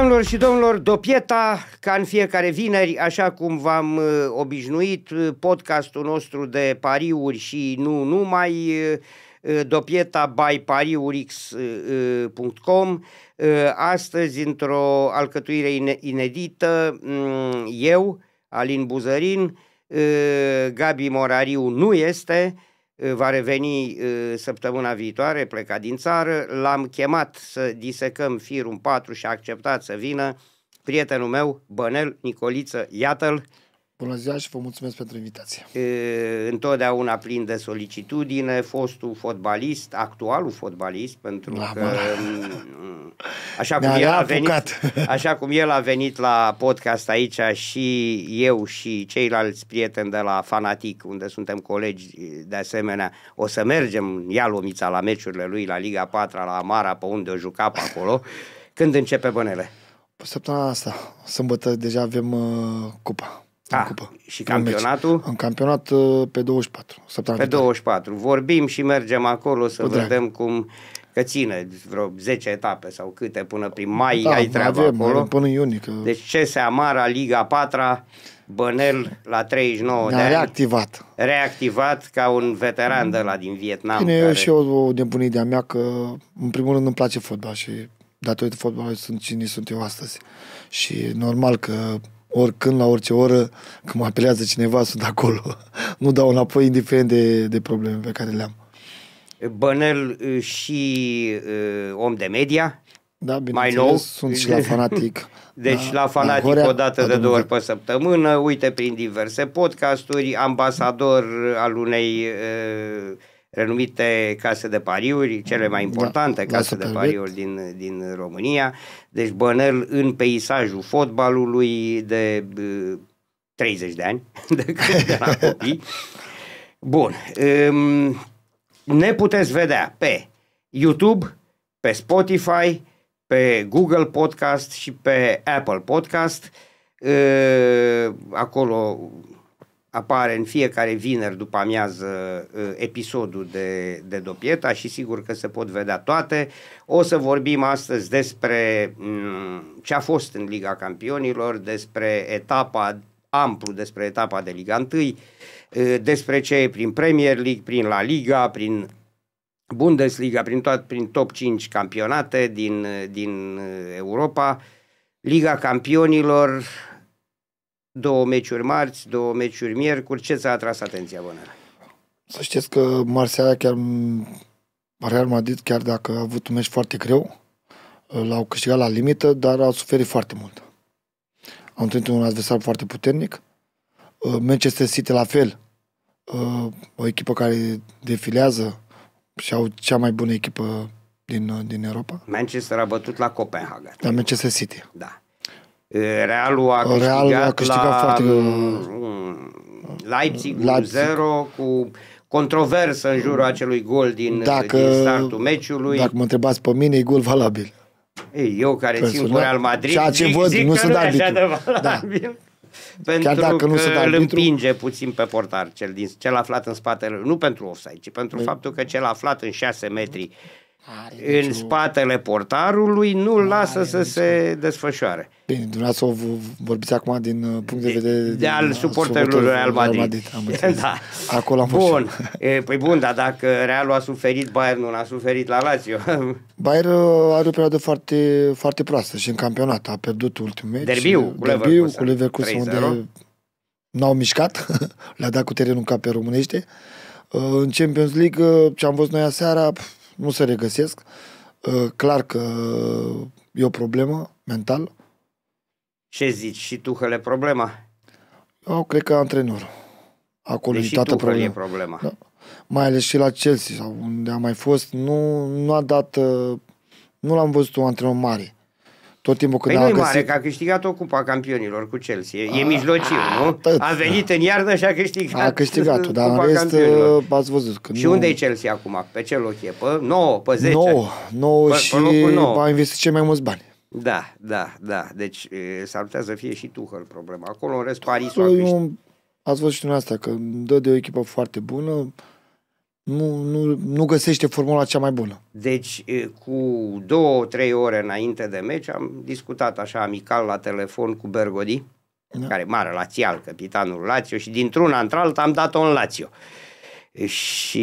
Domnilor și domnilor, Dopieta, ca în fiecare vineri, așa cum v-am uh, obișnuit, uh, podcastul nostru de pariuri și nu numai, uh, dopieta by pariurix.com Astăzi, într-o alcătuire inedită, mm, eu, Alin Buzărin, Gabi Morariu nu este, Eh, va reveni eh, săptămâna viitoare, pleca din țară, l-am chemat să disecăm firul 4 și a acceptat să vină prietenul meu, Bănel Nicoliță, iată-l, Bună ziua și vă mulțumesc pentru invitație. E, întotdeauna plin de solicitudine, fostul fotbalist, actualul fotbalist, pentru La că mm, așa cum, el a venit, așa cum el a venit la podcast aici și eu și ceilalți prieteni de la Fanatic, unde suntem colegi de asemenea, o să mergem ia lomița la meciurile lui, la Liga 4, la Amara, pe unde o juca pe acolo. Când începe bănele? Săptămâna asta, sâmbătă, deja avem uh, cupa. A, în ah, cupă. Și campionatul? În campionat uh, pe 24. Săptămâna pe 24. Vorbim și mergem acolo să Cu vedem drag. cum că ține vreo 10 etape sau câte până prin mai da, ai treaba avem, acolo. Până iunie, că... Deci se Amara, Liga 4 Bănel la 39 de ani. reactivat. Reactivat ca un veteran de la din Vietnam. Bine, care... și eu o nebunie de-a mea că în primul rând îmi place fotbal și datorită fotbalului sunt cine sunt eu astăzi. Și normal că oricând, la orice oră, când mă apelează cineva, sunt acolo. nu dau înapoi, indiferent de, de probleme pe care le am. Bănel uh, și uh, om de media, da, mai nou. Sunt și la Fanatic. Deci da, la Fanatic Horea, o dată de două ori pe săptămână, uite prin diverse podcasturi, ambasador al unei uh, renumite case de pariuri, cele mai da, importante da, case de pariuri din, din România. Deci Bănel în peisajul fotbalului de 30 de ani, de când era copii. Bun. Ne puteți vedea pe YouTube, pe Spotify, pe Google Podcast și pe Apple Podcast. Acolo apare în fiecare vineri după amiază uh, episodul de, de Dopieta și sigur că se pot vedea toate. O să vorbim astăzi despre mm, ce a fost în Liga Campionilor, despre etapa amplu, despre etapa de Liga 1, uh, despre ce e prin Premier League, prin La Liga, prin Bundesliga, prin, toat, prin top 5 campionate din, din uh, Europa. Liga Campionilor, două meciuri marți, două meciuri miercuri. Ce ți-a atras atenția, bună? Să știți că Marseilla chiar Real Madrid, chiar dacă a avut un meci foarte greu, uh, l-au câștigat la limită, dar au suferit foarte mult. Au întâlnit un adversar foarte puternic. Uh, Manchester City la fel, uh, o echipă care defilează și au cea mai bună echipă din, din Europa. Manchester a bătut la Copenhaga. La Manchester City. Da. Realul a câștigat, Realul a câștigat la, foarte... Mm, Leipzig, Leipzig. 0 cu controversă în jurul acelui gol din, dacă, din startul meciului. Dacă mă întrebați pe mine, e gol valabil. Ei, eu care Personal, țin cu Real Madrid, ceea ce zic, văd, zic nu că sunt nu e Da. Pentru Chiar dacă că nu sunt îl arbitru, împinge puțin pe portar cel, din, cel aflat în spatele, nu pentru offside, ci pentru Ei. Păi. faptul că cel aflat în 6 metri are în deci spatele portarului, nu-l lasă să se desfășoare. Bine, dumneavoastră o vorbiți acum din uh, punct de vedere... De, de al uh, suporterului Real Madrid. Madrid am da. Acolo am Bun. E, păi bun, dar dacă Realul a suferit, Bayernul a suferit la Lazio. Bayern uh, are o perioadă foarte, foarte proastă și în campionat. A pierdut ultimul meci. Derbiu cu Leverkusen. Cu Leverkusen unde n-au mișcat. Le-a dat cu terenul ca pe românește. În Champions League, ce am văzut noi aseara, nu se regăsesc. Ă, clar că e o problemă mental. Ce zici și tu, e problema? Eu cred că antrenor. Acolo Deși e toată problema. E problema. Da. Mai ales și la Chelsea sau unde a mai fost, nu, nu a dat, ă, nu l-am văzut un antrenor mare. Tot timpul când păi a găsit... mare, că a câștigat o cupa campionilor cu Chelsea. E, a, ah, mijlociu, a, nu? Tot. A venit în iarnă și a câștigat. A câștigat da. Cupa în rest, ați văzut. Că și nu... unde e Chelsea acum? Pe ce loc e? Pe 9, pe 10? 9, 9 pe, și pe 9. a investit cei mai mulți bani. Da, da, da. Deci s-ar putea să fie și Tuchel problema. Acolo, în rest, Parisul păi a câștigat. Ați văzut și dumneavoastră că dă de o echipă foarte bună, nu, nu, nu găsește formula cea mai bună. Deci, cu două, trei ore înainte de meci, am discutat așa amical la telefon cu Bergodi, da. care mare lațial, capitanul Lazio, și dintr-una într-alta am dat-o în Lazio. Și,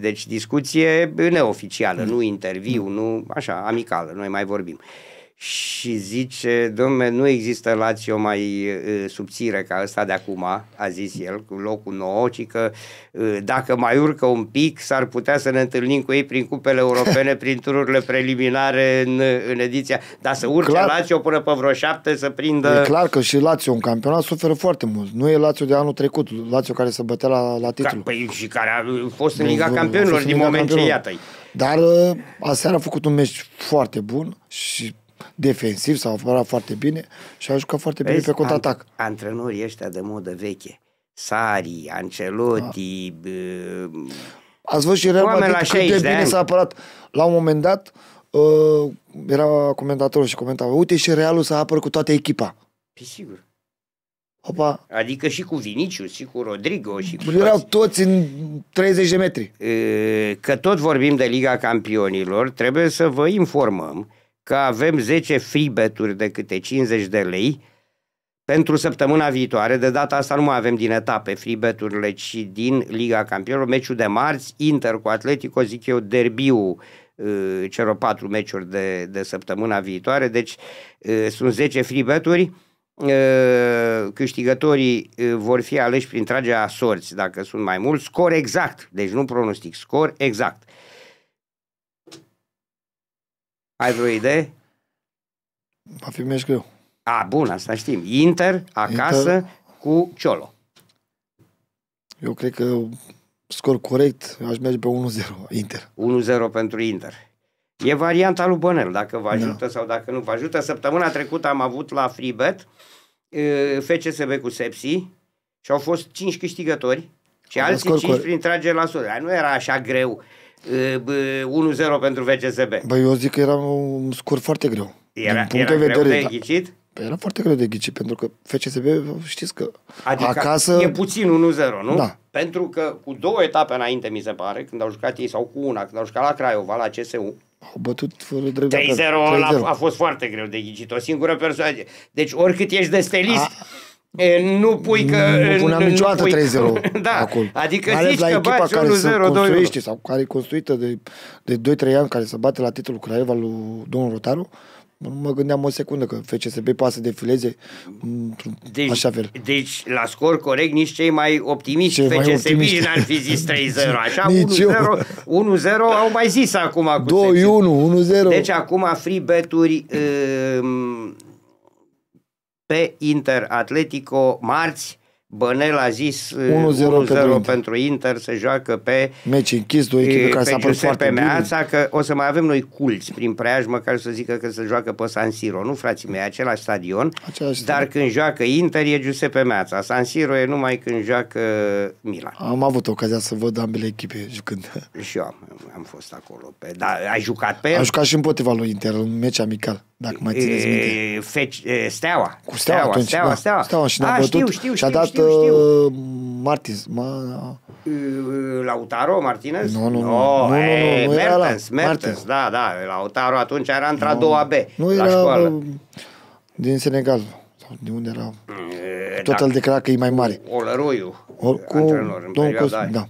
deci, discuție neoficială, da. nu interviu, nu, așa, amicală, noi mai vorbim. Uh, și zice, domne, nu există lațio mai subțire ca ăsta de acum, a zis el, cu locul nou, ci că dacă mai urcă un pic, s-ar putea să ne întâlnim cu ei prin cupele europene, prin tururile preliminare în, în ediția, dar să urce clar, Lazio până pe vreo șapte să prindă... E clar că și Lazio în campionat suferă foarte mult. Nu e Lazio de anul trecut, Lazio care se bătea la, la titlu. Ca, păi, și care a fost în Liga Campionilor din moment ce iată Dar aseară a făcut un meci foarte bun și defensiv, s-au apărat foarte bine și a jucat foarte Vezi, bine pe contraatac. An- antrenorii ăștia de modă veche, Sari, Ancelotti... Da. B- Ați văzut și Real Madrid cât de bine de s-a apărat. La un moment dat uh, era comentatorul și comentava, uite și Realul s-a apărat cu toată echipa. Pe păi sigur. Opa. Adică și cu Vinicius, și cu Rodrigo, și cu Erau toți, toți în 30 de metri. Ă, că tot vorbim de Liga Campionilor, trebuie să vă informăm că avem 10 freebeturi de câte 50 de lei pentru săptămâna viitoare. De data asta nu mai avem din etape freebeturile, ci din Liga Campionilor. Meciul de marți, Inter cu Atletico, zic eu, derbiu uh, celor patru meciuri de, de săptămâna viitoare. Deci uh, sunt 10 freebeturi. Uh, câștigătorii vor fi aleși prin tragea sorți, dacă sunt mai mulți. Scor exact, deci nu pronostic, scor exact. Ai vreo idee? Va fi meci greu. A, bun, asta știm. Inter, acasă, Inter... cu Ciolo. Eu cred că scor corect, aș merge pe 1-0 Inter. 1-0 pentru Inter. E varianta lui Bănel, dacă vă da. ajută da. sau dacă nu vă ajută. Săptămâna trecută am avut la Freebet FCSB cu Sepsi și au fost 5 câștigători și alții 5 prin trage la soră. Nu era așa greu 1-0 eh, pentru VCSB. Băi, eu zic că era un scor foarte greu. Era, din punct era de vedere, greu de da. ghicit? Da, era foarte greu de ghicit, pentru că FCSB, știți că adică acasă... e puțin 1-0, nu? Da. Pentru că cu două etape înainte, mi se pare, când au jucat ei, sau cu una, când au jucat la Craiova, la CSU, au bătut fără dreptate. 3-0, 3-0. A, a fost foarte greu de ghicit. O singură persoană. Deci oricât ești de stelist, a, E, nu pui că... Nu nu, niciodată pui 3-0 da, acolo. Adică Mai zici la că baci 1-0, 2 construiește, sau care e construită de, de 2-3 ani, care se bate la titlul Craiova lui domnul Rotaru, nu mă gândeam o secundă că FCSB poate să defileze într-un deci, așa fel. Deci, la scor corect, nici cei mai optimiști cei FCSB n-ar fi zis 3-0. Așa, 1-0, 1-0 au mai zis acum. Cu 2-1, 1-0. Deci, acum free bet-uri... Um, pe Inter Atletico marți Bănel a zis 1-0, uh, 1 pentru, pentru Inter, să joacă pe meci închis, două uh, echipe care s-a părut foarte Meața, bine. că o să mai avem noi culți prin preaj, măcar să zică că se joacă pe San Siro. Nu, frații mei, același stadion, același dar stadion. când joacă Inter e Giuseppe Meața. San Siro e numai când joacă Milan. Am avut ocazia să văd ambele echipe jucând. Și eu am, am fost acolo. Pe, da, ai jucat pe Am jucat și împotriva lui Inter, un meci amical, dacă mai țineți minte. Feci, steaua. Cu steaua, steaua, atunci, steaua, da. steaua. steaua și a, ah, știu, știu, și a dat știu, știu, știu. Uh, Ma... Uh, Lautaro Martinez? Nu, nu, No, nu, nu, oh, e, nu, nu nu. Eh, Mertens, Mertens, Martins. da, da. Lautaro atunci era într-a no, doua B nu la era, școală. Uh, din Senegal. Sau de unde era? Mm, e, Tot îl da. declara că e mai mare. Olăruiu. Olăroiu. Cu, antrenor, în domnul Cost, da.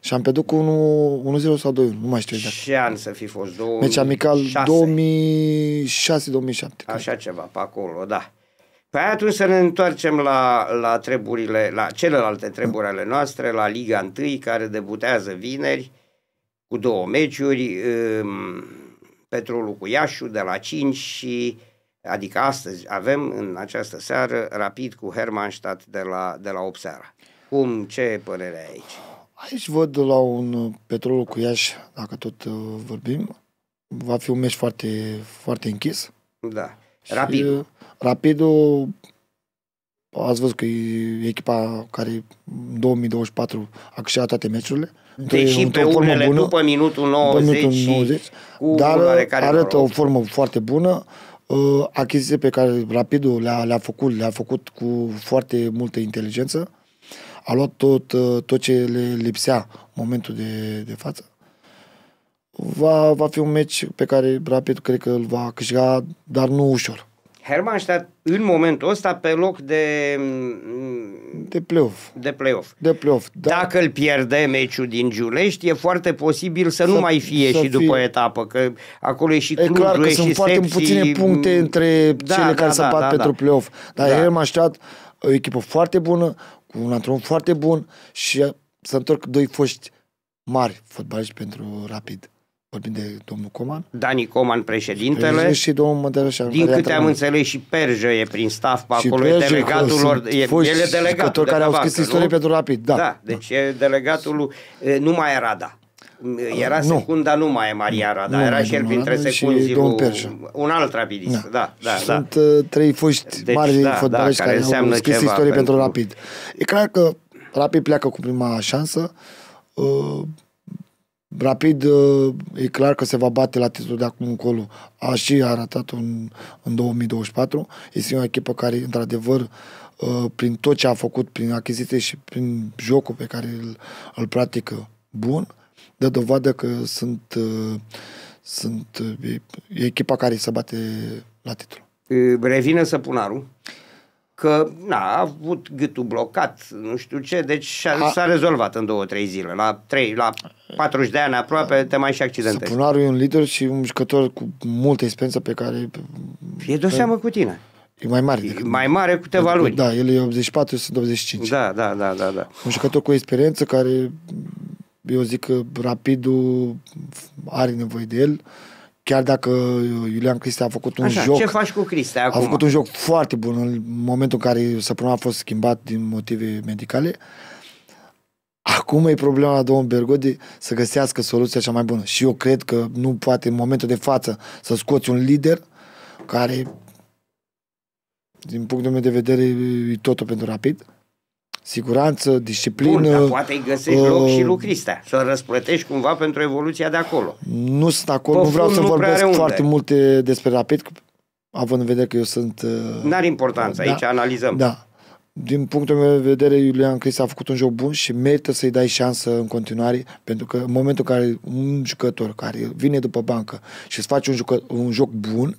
Și am pierdut cu 1-0 sau 2-1, nu mai știu exact. Ce an să fi fost? 2006. Meci amical 2006-2007. Așa ceva, pe acolo, da. Păi atunci să ne întoarcem la, la treburile, la celelalte treburi ale noastre, la Liga 1, care debutează vineri cu două meciuri, um, Petrolul cu Iașu de la 5 și adică astăzi avem în această seară rapid cu Hermannstadt de la, de la 8 seara. Cum, ce părere ai aici? Aici văd la un Petrol cu Iași, dacă tot uh, vorbim, va fi un meci foarte, foarte închis. Da. Rapid. Rapidul, ați văzut că e echipa care în 2024 a câștigat toate meciurile. Deși pe unele bună, după minutul 90, după minutul 90 dar arată o formă foarte bună. Ă, Achiziții pe care Rapidul le-a, le făcut, le-a făcut cu foarte multă inteligență. A luat tot, ă, tot ce le lipsea momentul de, de față va, va fi un meci pe care Rapid cred că îl va câștiga, dar nu ușor. Hermannstadt în momentul ăsta pe loc de de play-off. De play-off. De play-off da. Dacă îl pierde meciul din Giulești, e foarte posibil să, să nu mai fie și după etapă, că acolo e și Clujul, e clar că e sunt și foarte sepsi. puține puncte între da, cele da, care da, se da, bat da, pentru da. play-off. Dar da. Stad, o echipă foarte bună, cu un antrenor foarte bun și să întorc doi foști mari fotbaliști pentru Rapid vorbim de domnul Coman. Dani Coman, președintele. și domnul Mădălășan. Din câte am înțeles și Perjă e prin staff pe acolo, e delegatul lor, e, el e delegatul. De care au scris istorie pentru rapid, da. Da, deci da. delegatul nu mai era da. Era nu. secunda, nu mai e Maria Rada, nu, era și el printre secunzi un alt rapidist. Da. Da, da, da. Sunt da. trei foști deci, mari da, fotbalești da, care, care au scris istorie pentru... pentru Rapid. E clar că Rapid pleacă cu prima șansă. Uh, Rapid uh, e clar că se va bate la titlul de acum încolo. A și arătat în, în 2024. Este o echipă care, într-adevăr, uh, prin tot ce a făcut, prin achiziție și prin jocul pe care îl, îl practică bun, dă dovadă că sunt, uh, sunt e, e echipa care se bate la titlu. Revine Săpunarul că na, a avut gâtul blocat, nu știu ce, deci a, s-a rezolvat în două, trei zile. La, trei la 40 de ani aproape te mai și accidentezi. Săpunarul e un lider și un jucător cu multă experiență pe care... E de seamă cu tine. E mai mare. Decât, e mai mare câteva adică, luni. Da, el e 84, sunt 85. Da, da, da, da, da. Un jucător cu experiență care, eu zic că rapidul are nevoie de el. Uh, chiar dacă uh, Iulian Cristea a făcut un Așa, joc... ce faci cu Cristea acum? A făcut un joc foarte bun în momentul în care s a fost schimbat din motive medicale. Acum e problema la domnul Bergodi să găsească soluția cea mai bună. Și eu cred că nu poate în momentul de față să scoți un lider care din punctul meu de vedere e totul pentru rapid siguranță, disciplină. Bun, dar poate îi găsești uh, loc și lui uh, Cristea, să răsplătești cumva pentru evoluția de acolo. Nu sunt acolo, nu vreau să nu vorbesc foarte unde. multe despre rapid, având în vedere că eu sunt... Uh, N-are importanță, da, analizăm. Da. Din punctul meu de vedere, Iulian Cristi a făcut un joc bun și merită să-i dai șansă în continuare, pentru că în momentul în care un jucător care vine după bancă și îți face un, jucă, un joc bun,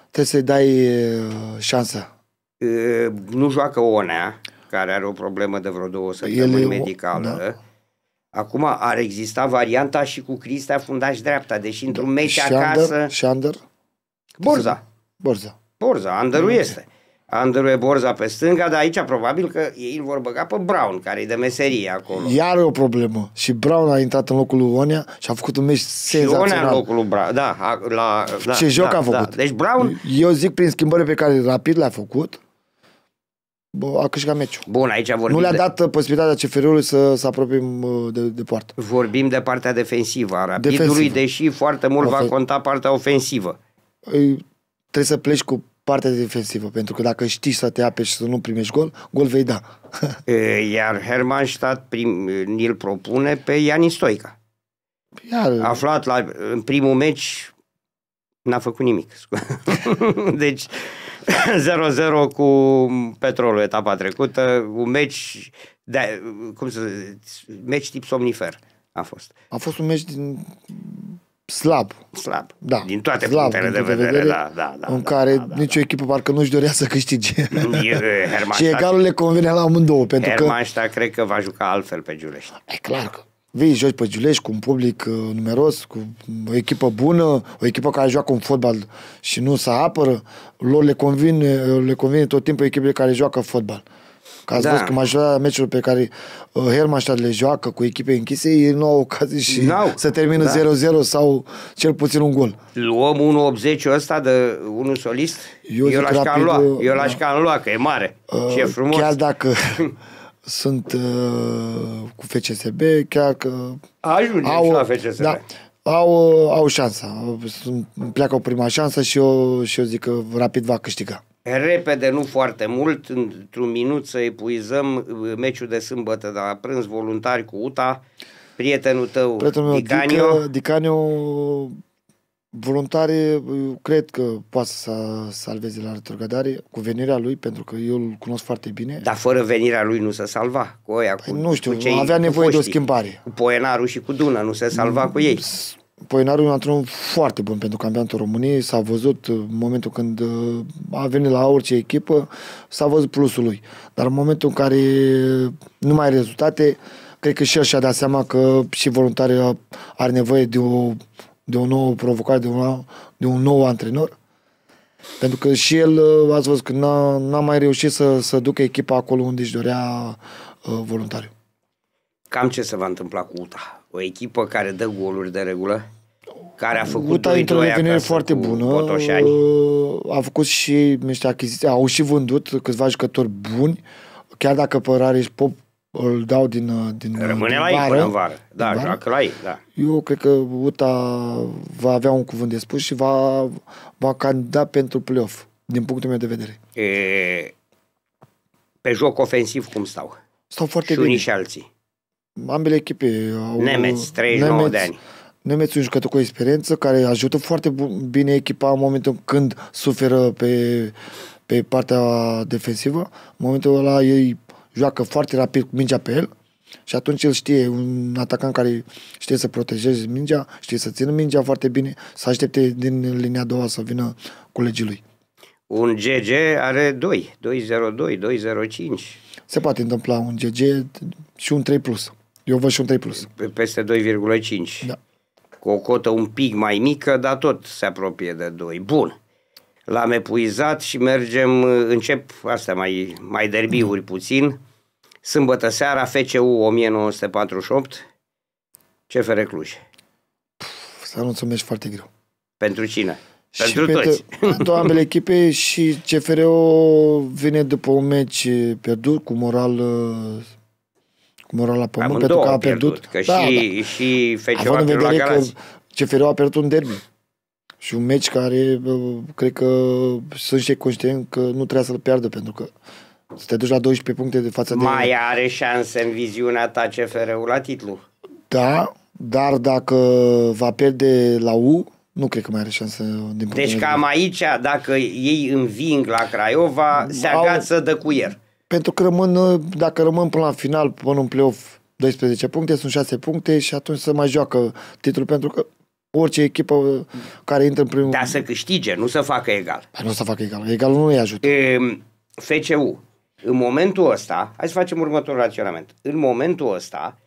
trebuie să-i dai uh, șansă. șansa. Uh, nu joacă Onea care are o problemă de vreo două păi săptămâni El medicală. Da. Acum ar exista varianta și cu Cristea fundaș dreapta, deși da. într-un meci acasă... Și Under? Borza. Borza. Borza, Anderul este. Andrew e Borza pe stânga, dar aici probabil că ei îl vor băga pe Brown, care e de meserie acolo. Iar o problemă. Și Brown a intrat în locul lui Onea și a făcut un meci senzațional. Și Onea în locul lui Brown, da. la, da Ce joc da, a da. făcut. Da. Deci Brown... Eu zic prin schimbările pe care rapid le-a făcut, a câștigat meciul. Bun, aici vorbim Nu le-a de... dat posibilitatea CFR-ului să, să apropiem uh, de, de poartă. Vorbim de partea defensivă a Rapidului, defensivă. deși foarte mult Ofe... va conta partea ofensivă. Ei, trebuie să pleci cu partea defensivă, pentru că dacă știi să te apeși și să nu primești gol, gol vei da. Iar Hermannstadt prim, îl propune pe Iani Stoica. Iar... Aflat la, în primul meci, n-a făcut nimic. deci, 0-0 cu Petrolul etapa trecută, un meci, de, cum să zic, meci tip somnifer a fost. A fost un meci din slab. Slab. Da. Din toate slab, punctele din de vedere, vedere da, da, da, în da, care da, da, nicio da. echipă parcă nu-și dorea să câștige. Eh, și egalul le convine la amândouă. Pentru Hermannstadt că... cred că va juca altfel pe Giulești. E clar că vii, joci pe Giulești cu un public uh, numeros, cu o echipă bună, o echipă care joacă un fotbal și nu se apără, lor le convine, uh, le convine tot timpul echipele care joacă fotbal. Ca să da. că majoritatea meciurilor pe care uh, Hermannstadt le joacă cu echipe închise, ei nu au ocazie și N-au. să termină da. 0-0 sau cel puțin un gol. Luăm 1-80 ăsta de unul solist? Eu, eu l-aș cam lua, uh, eu l-aș cam lua, că e mare uh, și e frumos. Chiar dacă sunt uh, cu FCSB, chiar că... Ajunge au, și la FCSB. Da, au, uh, au șansa. sunt Pleacă o prima șansă și eu, și eu zic că rapid va câștiga. Repede, nu foarte mult, într-un minut să epuizăm uh, meciul de sâmbătă de la prânz voluntari cu UTA, prietenul tău, Prietenul Dicanio. Dicanio Voluntare, eu cred că poate să salveze la retrogradare cu venirea lui, pentru că eu îl cunosc foarte bine. Dar fără venirea lui nu se salva cu oia, păi cu Nu știu, cu cei, avea nevoie de o schimbare. Cu Poenaru și cu Duna, nu se salva cu ei. Poenaru e un antrenor foarte bun pentru campionatul României. S-a văzut în momentul când uh, a venit la orice echipă, s-a văzut plusul lui. Dar în momentul în care nu mai rezultate, cred că și el și-a dat seama că și voluntarul are nevoie de o de o nouă provocare, de un, de un nou antrenor. Pentru că și el, uh, ați văzut, că n-a, n-a mai reușit să, să ducă echipa acolo unde își dorea uh, voluntariu. Cam ce se va întâmpla cu UTA? O echipă care dă goluri de regulă? Care a făcut UTA într o revenire foarte bună. Uh, A făcut și niște achiziții, au și vândut câțiva jucători buni, chiar dacă pe Rareș Pop îl dau din, uh, din uh, Rămâne din la vară, până în vară. Da, vară. joacă la ei, da. Eu cred că UTA va avea un cuvânt de spus și va, va candida pentru play-off, din punctul meu de vedere. E, pe joc ofensiv cum stau? Stau foarte și bine. unii și alții. Ambele echipe au... Nemeți, 39 Nemeț, de ani. Nemeț un jucător cu experiență care ajută foarte bine echipa în momentul când suferă pe, pe partea defensivă. În momentul ăla ei joacă foarte rapid cu mingea pe el și atunci el știe, un atacant care știe să protejeze mingea, știe să țină mingea foarte bine, să aștepte din linia a doua să vină colegii lui. Un GG are 2, 202, 205. Se poate întâmpla un GG și un 3+. Plus. Eu văd și un 3+. Plus. Peste 2,5. Da. Cu o cotă un pic mai mică, dar tot se apropie de 2. Bun l-am epuizat și mergem, încep astea mai, mai derbiuri puțin, sâmbătă seara, FCU 1948, CFR Cluj. Să nu un foarte greu. Pentru cine? pentru și toți. Pentru ambele echipe și CFR-ul vine după un meci pierdut cu moral uh, cu moral la pământ, pentru că a pierdut. pierdut că da, și, da. și FCU a pierdut la Galați. Că CFR-ul a pierdut un derby. Și un meci care cred că sunt și conștient că nu trebuie să-l piardă pentru că să te duci la 12 puncte de față Mai de... Mai are șanse în viziunea ta CFR-ul la titlu. Da, dar dacă va pierde la U, nu cred că mai are șansă din Deci cam de... aici, dacă ei înving la Craiova, se Au... agață de cuier. Pentru că rămân, dacă rămân până la final, până în play-off, 12 puncte, sunt 6 puncte și atunci să mai joacă titlul pentru că orice echipă care intră în primul... Dar să câștige, nu să facă egal. Dar păi nu să facă egal. Egal nu îi ajută. E, ehm, FCU, în momentul ăsta, hai să facem următorul raționament. În momentul ăsta,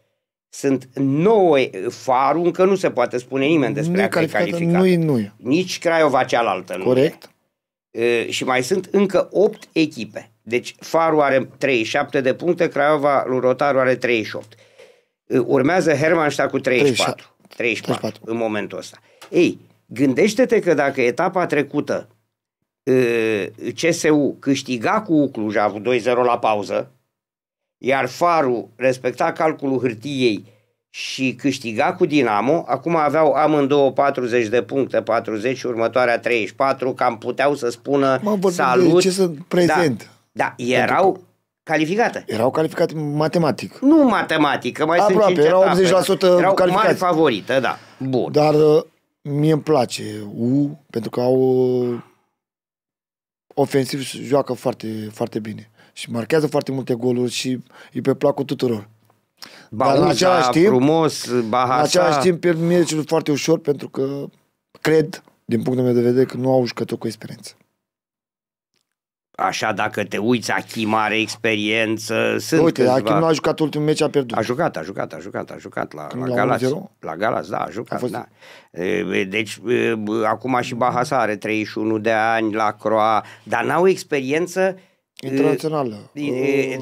sunt nouă farul, încă nu se poate spune nimeni despre nu a calificat. Nu i nu i Nici Craiova cealaltă. Nu Corect. E, și mai sunt încă 8 echipe. Deci Farul are 37 de puncte, Craiova lui Rotaru are 38. Urmează Hermannstadt cu 34. 37. 34, 34 în momentul ăsta. Ei, gândește-te că dacă etapa trecută ă, CSU câștiga cu Cluj, a avut 2-0 la pauză, iar Faru respecta calculul hârtiei și câștiga cu Dinamo, acum aveau amândouă 40 de puncte, 40 și următoarea 34, cam puteau să spună mă, salut. ce sunt prezent. Da, da erau, calificată. Erau calificate matematic. Nu că mai Aproape, sunt erau 80% erau calificate. mare favorită, da. Bun. Dar uh, mie îmi place U, pentru că au uh, ofensiv joacă foarte, foarte bine. Și marchează foarte multe goluri și îi pe placul tuturor. Bauza, Dar în același timp, frumos, Bahasa... În același timp, pierd mie foarte ușor pentru că cred, din punctul meu de vedere, că nu au jucători cu experiență. Așa, dacă te uiți, Achim are experiență, sunt Uite, câțiva... Achim nu a jucat ultimul meci, a pierdut. A jucat, a jucat, a jucat, a jucat la, la, la Galați. La Galați, da, a jucat, a fost... da. Deci, acum și Bahasa are 31 de ani la Croa, dar n-au experiență internațională.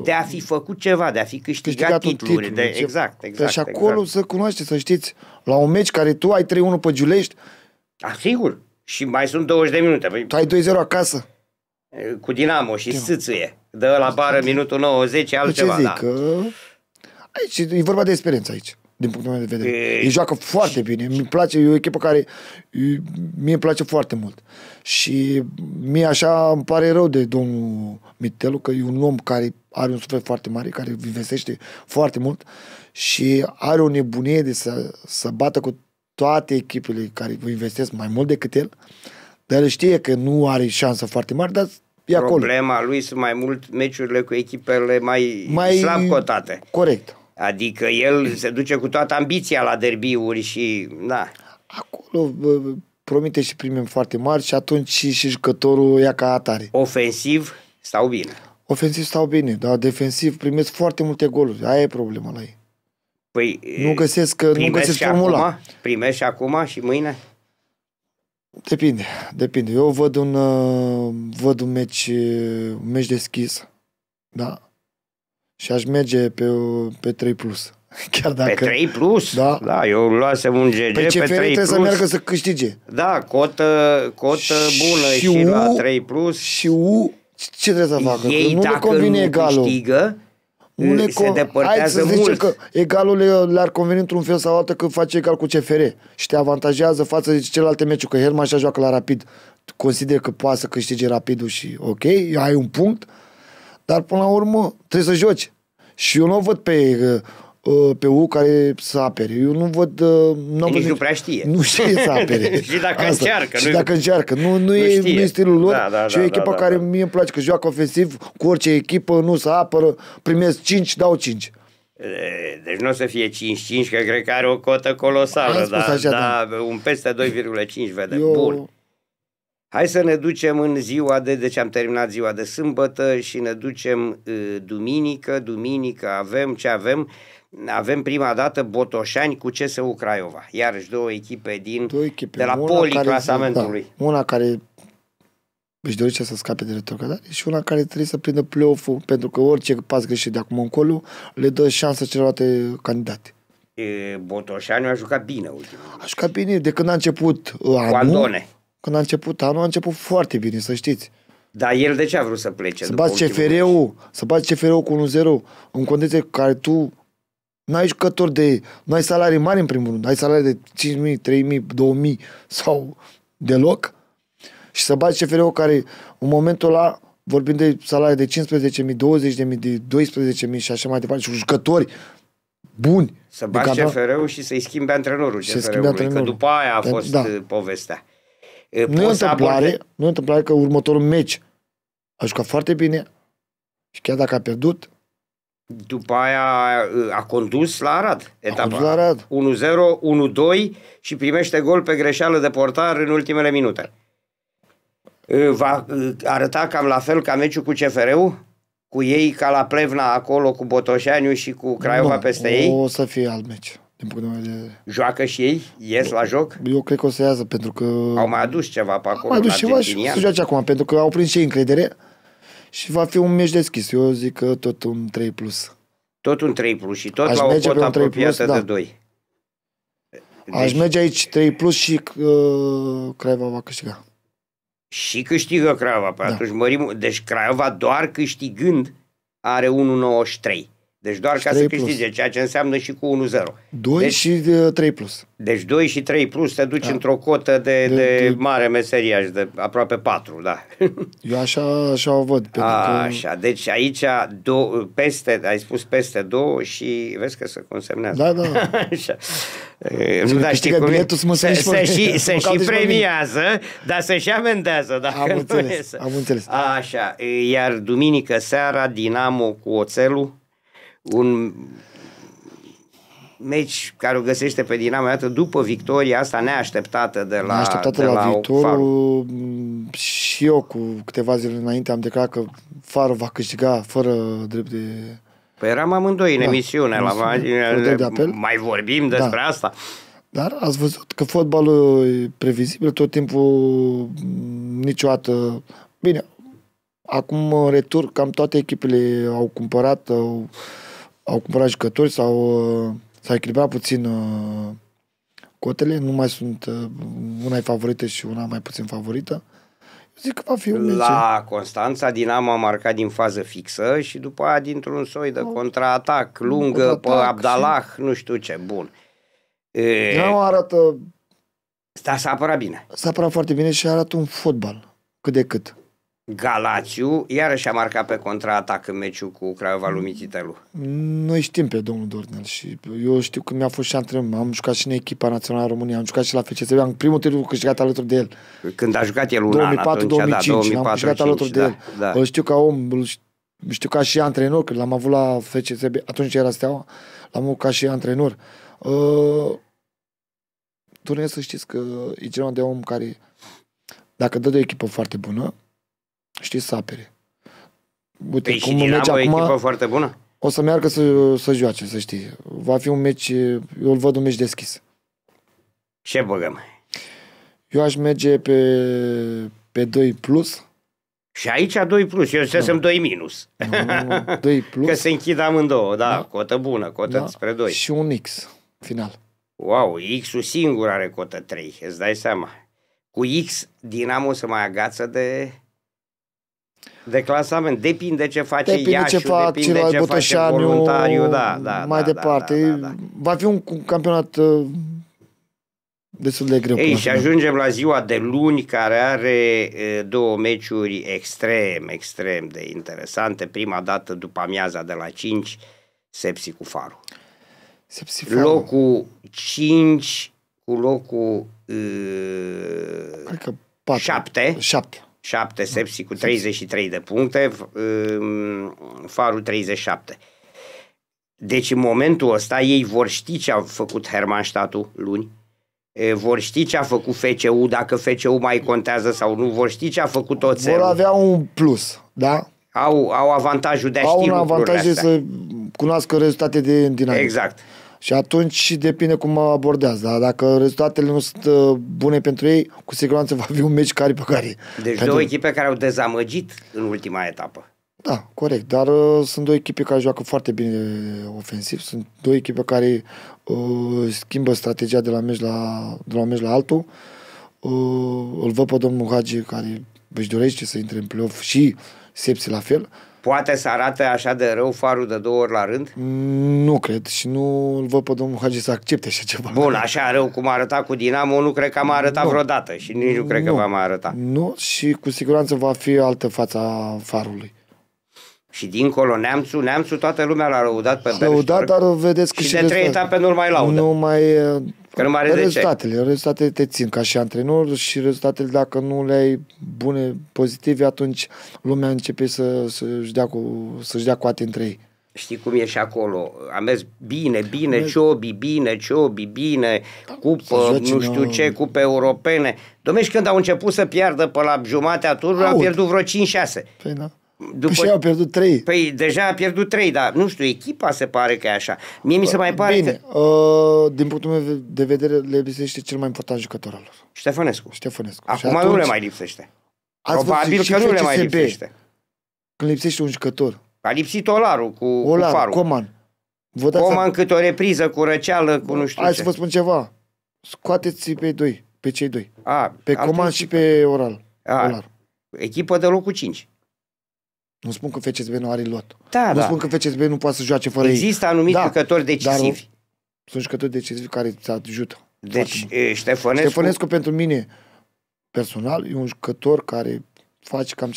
De a fi făcut ceva, de a fi câștigat, câștigat titluri. Titlu, de, deci exact, deci exact. Și acolo exact. să cunoaște, să știți, la un meci care tu ai 3-1 pe Giulești. Ah, sigur. Și mai sunt 20 de minute. Păi- tu ai 2-0 acasă cu Dinamo și Dinamo. Sâție. Dă la bară minutul 90, altceva. Ce da. zic? Da. Uh, că... Aici e vorba de experiență aici din punctul meu de vedere. E... Ei joacă foarte bine. Mi place, e o echipă care mie îmi place foarte mult. Și mie așa îmi pare rău de domnul Mitelu, că e un om care are un suflet foarte mare, care investește foarte mult și are o nebunie de să, să bată cu toate echipele care investesc mai mult decât el. Uh, dar el știe că nu are șansă foarte mare, dar e Problema acolo. Problema lui sunt mai mult meciurile cu echipele mai, mai slab cotate. Corect. Adică el se duce cu toată ambiția la derbiuri și... Da. Acolo promite și primim foarte mari și atunci și, și jucătorul ia ca atare. Ofensiv stau bine. Ofensiv stau bine, dar defensiv primesc foarte multe goluri. Aia e problema la ei. Păi, nu găsesc, nu găsesc și formula. Acum, primești și acum și mâine? Depinde, depinde. Eu văd un, uh, văd un meci, uh, un meci deschis. Da. Și aș merge pe, pe 3 plus. Chiar dacă... Pe 3 plus? Da. da eu luasem un GG păi pe, CFR pe 3 trebuie plus. să meargă să câștige. Da, cotă, cotă bună și, și U, la 3 plus. Și U, ce trebuie să facă? Ei, nu dacă le convine nu egalul. câștigă, Uneco, se depărtează mult. să că egalul le-ar conveni într-un fel sau altul că face egal cu CFR și te avantajează față de celelalte meciuri, că Herman așa joacă la rapid, consider că poate să câștige rapidul și ok, ai un punct, dar până la urmă trebuie să joci. Și eu nu văd pe uh, Uh, pe U care să apere. Eu nu văd... Uh, nu nici nu prea știe. Nu știe să apere. și dacă Asta. încearcă. Și nu dacă încearcă. Nu, nu, nu, e, știe. stilul lor. Da, da, și da, o echipă da, da, care da. mie îmi place, că joacă ofensiv cu orice echipă, nu se apără, primesc 5, dau 5. Deci nu o să fie 5-5, că cred că are o cotă colosală, dar așa, da, da. un peste 2,5 vedem. Eu... Bun. Hai să ne ducem în ziua de, deci am terminat ziua de sâmbătă și ne ducem uh, duminică, duminică avem ce avem avem prima dată Botoșani cu CSU Craiova. Iarăși două echipe din două echipe. de la poli clasamentului. Da, una care își dorește să scape de retrogradare și deci una care trebuie să prindă play ul pentru că orice pas greșit de acum încolo le dă șansă celorlalte candidate. Botoșani a jucat bine ultimul. A jucat bine de când a început uh, anul. Andone. Când a început anul, a început foarte bine, să știți. Dar el de ce a vrut să plece? Să bați CFR-ul, să bați CFR-ul cu 1-0 în condiții care tu N-ai jucători de... nu ai salarii mari, în primul rând. Ai salarii de 5.000, 3.000, 2.000 sau deloc. Și să bați CFR-ul care, în momentul ăla, vorbim de salarii de 15.000, 20.000, de 12.000 și așa mai departe, și jucători buni. Să bați CFR-ul și să-i schimbe antrenorul cfr antrenorul. că după aia a fost da. Uh, povestea. nu e, întâmplare, nu e întâmplare că următorul meci a jucat foarte bine și chiar dacă a pierdut, după aia uh, a condus la Arad. Etapa. la Arad. 1-0, 1-2 și primește gol pe greșeală de portar în ultimele minute. Uh, va uh, arăta cam la fel ca meciul cu CFR-ul? Cu ei ca la Plevna acolo, cu Botoșaniu și cu Craiova nu, peste ei? o să fie alt meci. Din punct de vedere. Joacă și ei? Ies la joc? Eu cred că o să iasă pentru că... Au mai adus ceva pe acolo. Au mai adus ceva și o să joace acum pentru că au prins și încredere și va fi un meci deschis. Eu zic că tot un 3 plus. Tot un 3 plus și tot Aș la o cotă apropiată plus, de da. 2. Deci... Aș merge aici 3 plus și uh, Craiova va câștiga. Și câștigă Craiova, pe da. atunci mărim. Deci Craiova doar câștigând are 1,93. Deci doar deci ca să câștige, plus. ceea ce înseamnă și cu 1-0. 2 deci, și 3 uh, plus. Deci 2 și 3 plus te duci da. într-o cotă de, de, de, de mare meseriaș, de aproape 4, da. Eu așa, așa o văd. A, că... Așa, deci aici do, peste, ai spus peste 2 și vezi că se consemnează. Da, da. așa. Eh, nu, da, știi cum e? Să, se, se, se, și, se și premiază, dar se și amendează. Dacă am, înțeles, am înțeles. Așa, iar duminică seara Dinamo cu oțelul un meci care o găsește pe Dinamo iată după victoria asta neașteptată de la neașteptată de la, la viitorul far. Mm, și eu cu câteva zile înainte am declarat că Faro va câștiga fără drept de Păi eram amândoi în da, emisiune, la, de, de apel. mai vorbim da. despre da. asta. Dar ați văzut că fotbalul e previzibil tot timpul, mm, niciodată. Bine, acum retur cam toate echipele au cumpărat, au au cumpărat jucători, s-au, uh, s a echilibrat puțin uh, cotele, nu mai sunt uh, una e favorită și una mai puțin favorită. zic că va fi un La La Constanța, Dinamo a marcat din fază fixă și după aia dintr-un soi de contraatac lungă contraatac pe Abdalah, și... nu știu ce, bun. E... Dinamo arată... s-a apărat bine. S-a apărat foarte bine și arată un fotbal, cât de cât. Galațiu iarăși a marcat pe contraatac în meciul cu Craiova lui Mititelu. Noi știm pe domnul Dornel și eu știu că mi-a fost și antrenor. Am jucat și în echipa națională România, am jucat și la FCSB, am primul titlu câștigat alături de el. Când a jucat el un 2004, an, atunci, 2005, da, 2004, am câștigat alături da, de el. Da, da. Îl știu ca om, îl știu ca și antrenor, că l-am avut la FCSB, atunci era Steaua, l-am avut ca și antrenor. Ă, uh, Dornel să știți că e genul de om care dacă dă de o echipă foarte bună, Știi, să apere. Uite, păi cum și Dinamo acum, echipă foarte bună? O să meargă să, să joace, să știi. Va fi un meci, eu îl văd un meci deschis. Ce băgăm? Eu aș merge pe, pe 2 plus. Și aici 2 plus, eu da. sunt 2 minus. Nu, 2 plus. Că se închid amândouă, da, da. cotă bună, cotă da. spre 2. Și un X, final. Wow, X-ul singur are cotă 3, îți dai seama. Cu X, Dinamo se mai agață de de clasament. Depinde ce face depinde Iașiul, ce fac, depinde ce face voluntariu, da, da, mai da, da, departe. Da, da, da, Va fi un campionat uh, destul de greu. Ei, și ajungem la ziua de luni care are uh, două meciuri extrem, extrem de interesante. Prima dată după amiaza de la 5, Sepsi cu Faru. Sepsi Faru. Locul 5 cu locul 7. Uh, 7 7 sepsi cu 33 de puncte, um, farul 37. Deci în momentul ăsta ei vor ști ce a făcut Hermannstadtul luni, vor ști ce a făcut FCU, dacă FCU mai contează sau nu, vor ști ce a făcut OTC. Vor avea un plus, da? Au, au avantajul de a au ști un avantaj de să cunoască rezultate de dinamică. Exact. Și atunci depinde cum mă abordează. Dar dacă rezultatele nu sunt uh, bune pentru ei, cu siguranță va fi un meci care pe care. Deci pentru... două echipe care au dezamăgit în ultima etapă. Da, corect, dar uh, sunt două echipe care joacă foarte bine ofensiv, sunt două echipe care uh, schimbă strategia de la meci la, de la, meci la altul. Uh, îl văd pe domnul Hagi care își dorește să intre în play-off și Sepsi la fel Poate să arate așa de rău farul de două ori la rând? Nu cred și nu îl văd pe domnul Hagi să accepte așa ceva. Bun, așa rău cum arăta cu Dinamo, nu cred că am arătat nu. vreodată și nici nu cred nu. că va mai arăta. Nu, și cu siguranță va fi altă fața farului. Și dincolo Neamțu, Neamțu toată lumea l-a răudat pe Berștor. Răudat, dar vedeți că și, și de trei etape nu mai laudă. Nu mai Că nu mai rezultatele, rezultatele te țin ca și antrenor și rezultatele dacă nu le ai bune, pozitive, atunci lumea începe să, să-și, dea cu, să-și dea coate între ei. Știi cum e și acolo, Am mers bine, bine, ciobi, bine, ciobi, bine, da, cupă, nu știu uh, ce, cupe europene. Domnești, când au început să piardă pe la jumatea turului, au pierdut vreo 5-6. Păi da. După, și au pierdut trei. Păi deja a pierdut trei, dar nu știu, echipa se pare că e așa. Mie mi se mai pare Bine, că... uh, din punctul meu de vedere le lipsește cel mai important jucător al lor. Ștefănescu. Ștefănescu. Acum atunci, nu le mai lipsește. Probabil că nu le mai lipsește. Când lipsește un jucător. A lipsit Olaru cu, Olaru, cu farul. Coman. Vă dați Coman a... câte o repriză cu răceală, cu nu știu Hai ce. să vă spun ceva. Scoateți pe doi, pe cei doi. A, pe Coman și pe Oral. A, Olar. Echipă de locul 5. Nu spun că FCSB nu are lot. Da, nu da. spun că FCSB nu poate să joace fără Există ei. anumiti da, jucători decisivi. Dar sunt jucători decisivi care îți ajută. Deci Ștefănescu... Ștefănescu pentru mine personal e un jucător care face cam 50%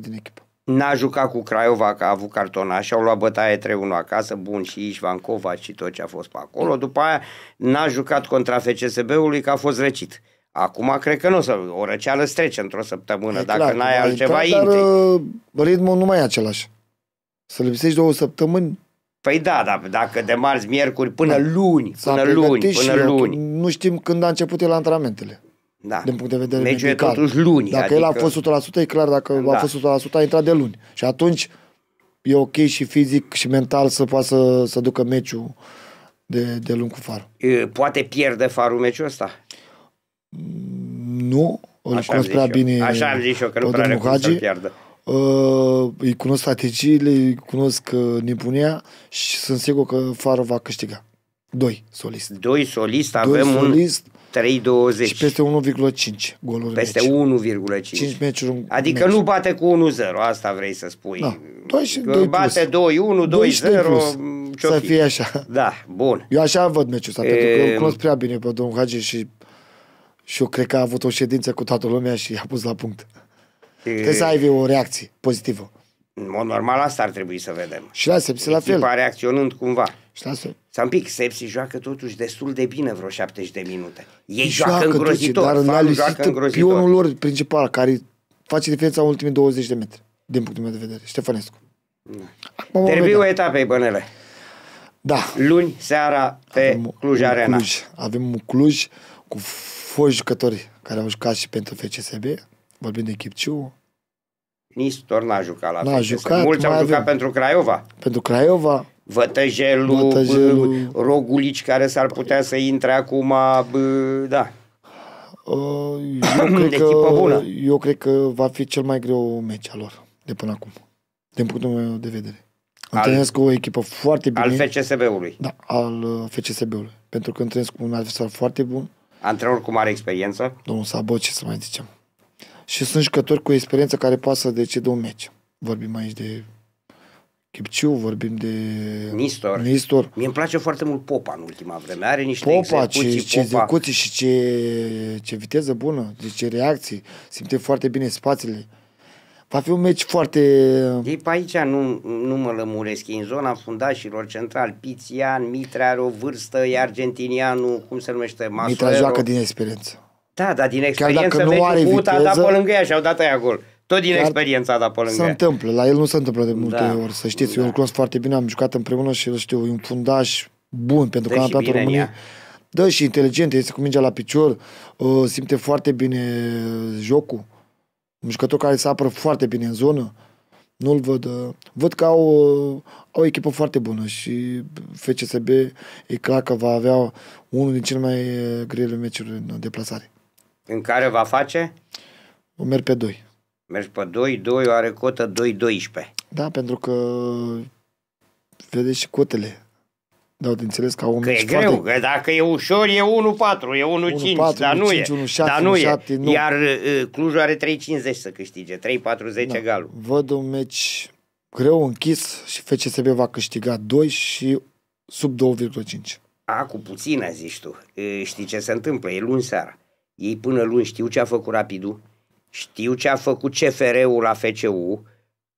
din echipă. N-a jucat cu Craiova, că a avut cartonaș și au luat bătaie 3-1 acasă, bun, și Ișvan Kovac și tot ce a fost pe acolo. După aia n-a jucat contra FCSB-ului, că a fost răcit. Acum cred că nu, să, o răceală trece într-o săptămână, e dacă clar, n-ai altceva intri. Dar uh, ritmul nu mai e același. Să lipsești două săptămâni. Păi da, dar dacă de marți, miercuri, până da. luni, până luni, până eu, luni. Nu știm când a început el antrenamentele. Da. Din punct de vedere Meciul medical. e totuși luni. Dacă adică... el a adică- fost 100%, e clar, dacă da. a fost 100%, a intrat de luni. Și atunci e ok și fizic și mental să poată să, să ducă meciul de, de luni cu far. Poate pierde farul meciul ăsta? Nu, îl Așa cunosc prea eu. bine. Așa am zis eu, că nu prea are cum să pierdă. Uh, îi cunosc strategiile, îi cunosc uh, nebunia și sunt sigur că Faro va câștiga. Doi solist. Doi solist, avem Doi solist, un 3-20. Și peste 1,5 goluri Peste 1,5. 5 meciuri. Adică meci. nu bate cu 1-0, asta vrei să spui. Da. 2 și 2 bate 2-1, 2-0, Să fie așa. Da, bun. Eu așa văd meciul ăsta, e... pentru că îl ehm, cunosc prea bine pe domnul Hagi și și eu cred că a avut o ședință cu toată lumea și a pus la punct. E... Trebuie să ai o reacție pozitivă. În mod normal asta ar trebui să vedem. Și la sepsi la fel. reacționând cumva. Și la fel. Să un pic, sepsi joacă totuși destul de bine vreo 70 de minute. Ei joacă, joacă îngrozitor. Dar în alisit pionul lor principal care face diferența în ultimii 20 de metri, din punctul meu de vedere, Ștefănescu. Da. Acum Trebuie etapei, Bănele. Da. Luni, seara, pe Cluj Arena. Cluj. Avem Cluj cu fost jucători care au jucat și pentru FCSB, vorbim de Chipciu. Nistor n-a jucat la n-a jucat, Mulți au jucat pentru Craiova. Pentru Craiova. Vătăjelul, Vătăjelu. Rogulici care s-ar putea să intre acum, bă, da. Ă, eu cred, că, bună. eu cred că va fi cel mai greu meci al lor de până acum, din punctul meu de vedere. Întâlnesc cu o echipă foarte bine. Al FCSB-ului. Da, al uh, FCSB-ului. Pentru că întâlnesc cu un adversar foarte bun, Antrenor cu mare experiență. Domnul Sabo, ce să mai zicem. Și sunt jucători cu experiență care poate să decidă un meci. Vorbim aici de Chipciu, vorbim de Nistor. Nistor. mi îmi place foarte mult Popa în ultima vreme. Are niște Popa, execuții, ce, Popa. ce execuții și ce, ce viteză bună, de deci ce reacții. Simte foarte bine spațiile. Va fi un meci foarte... Ei pe aici nu, nu mă lămuresc. Ei în zona fundașilor central, Pițian, Mitra are o vârstă, e argentinianul, cum se numește, Masuero. Mitra joacă din experiență. Da, dar din experiență dacă nu are viteză, a dat pe lângă ea și au dat aia gol. Tot din experiența a dat pe lângă Se ea. întâmplă, la el nu se întâmplă de multe da. ori, să știți. Da. Eu îl cunosc foarte bine, am jucat împreună și îl știu, e un fundaș bun pentru că am România. Dă și inteligent, este cu mingea la picior, uh, simte foarte bine uh, jocul. Un jucător care se apără foarte bine în zonă, nu-l văd. Uh, văd că au, uh, au o echipă foarte bună și FCSB e clar că va avea unul din cele mai uh, grele meciuri în deplasare. În care va face? O merg pe 2. Mergi pe 2, 2 are cotă 2-12. Da, pentru că vedeți și cotele. Dar de înțeles ca un că e greu, foarte... că dacă e ușor e 1-4, e 1-5, dar nu 5, e. 1, 6, dar nu 1, 7, e. Iar uh, Clujul are 3-50 să câștige, 3-40 da. egalul. Văd un meci greu închis și FCSB va câștiga 2 și sub 2,5. A, cu puțină, zici tu. E, știi ce se întâmplă, e luni seara. Ei până luni știu ce a făcut Rapidul, știu ce a făcut CFR-ul la FCU,